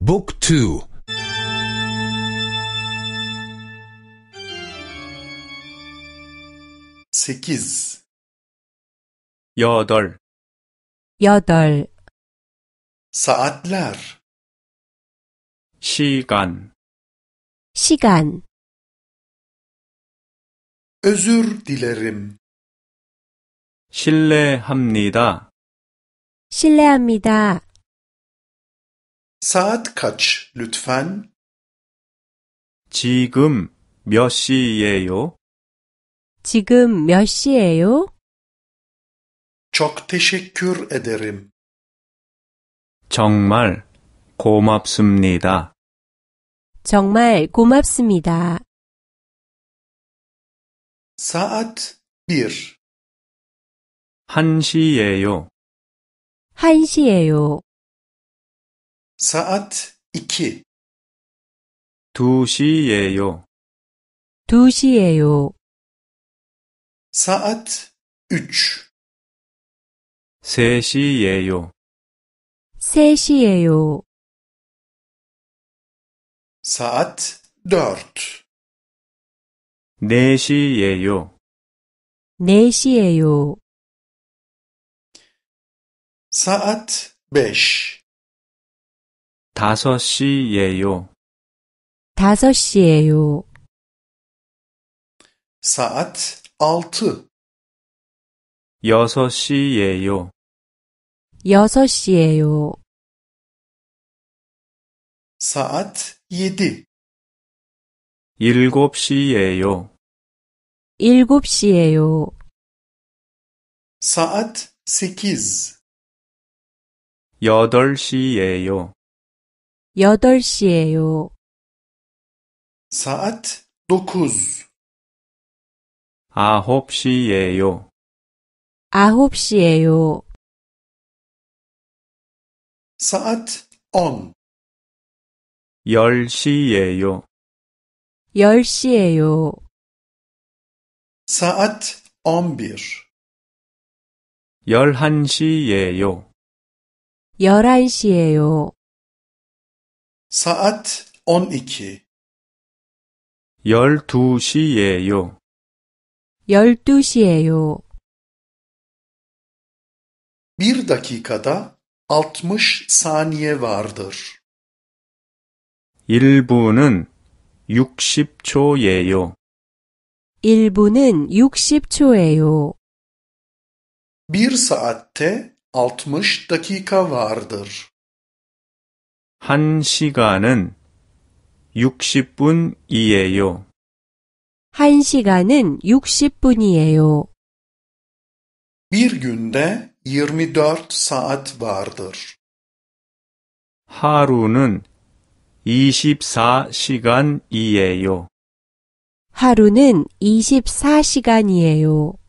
Book 키즈 여덟 여덟 사아틀라 시간 시간 özür dilerim 실례합니다 실례합니다 Saat kaç lütfen? 지금 몇 시예요? 지금 몇 시예요? Çok teşekkür ederim. 정말 고맙습니다. 정말 고맙습니다. Saat 1. 1시예요. 1시예요. Saat 2. 2시예요. 2시예요. Saat 3. 3시예요. 3시예요. Saat 4. 4시예요. 4시예요. Saat 5. 다섯 시예요. 다섯 시예요. Saat 6. 여섯 시예요. 여섯 시예요. Saat 7. 일곱 시예요. 일곱 시예요. Saat 8. 여덟 시예요. 8시예요. Saat 9. 9시예요. 9시예요. Saat 10. 10시예요. 10시예요. Saat 11. 11시예요. 11시예요. Saat 12. 12시예요. 12시예요. Bir dakikada 60 saniye vardır. 1분은 60초예요. 1분은 60초예요. Bir saatte 60 dakika vardır. 한 시간은 60분이에요. 한 시간은 60분이에요. b günde 24 saat vardır. 하루는 24시간이에요. 하루는 24시간이에요.